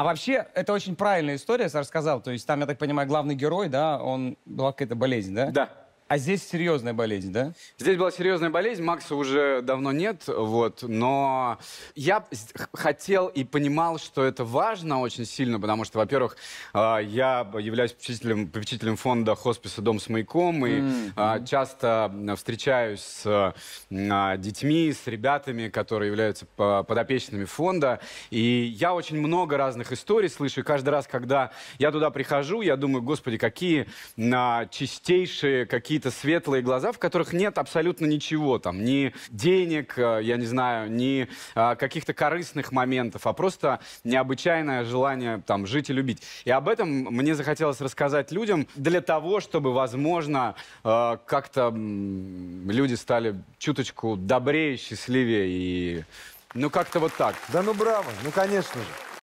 А вообще, это очень правильная история, Саша сказал. То есть там, я так понимаю, главный герой, да, он... Была какая-то болезнь, да? Да. А здесь серьезная болезнь, да? Здесь была серьезная болезнь, Макса уже давно нет, вот, но я хотел и понимал, что это важно очень сильно, потому что, во-первых, а, я являюсь попечителем, попечителем фонда хосписа «Дом с маяком», и mm-hmm. часто встречаюсь с а, детьми, с ребятами, которые являются подопечными фонда, и я очень много разных историй слышу, и каждый раз, когда я туда прихожу, я думаю, господи, какие чистейшие, какие какие-то светлые глаза, в которых нет абсолютно ничего там, ни денег, э, я не знаю, ни э, каких-то корыстных моментов, а просто необычайное желание там жить и любить. И об этом мне захотелось рассказать людям для того, чтобы, возможно, э, как-то люди стали чуточку добрее, счастливее и ну как-то вот так. Да ну браво, ну конечно же.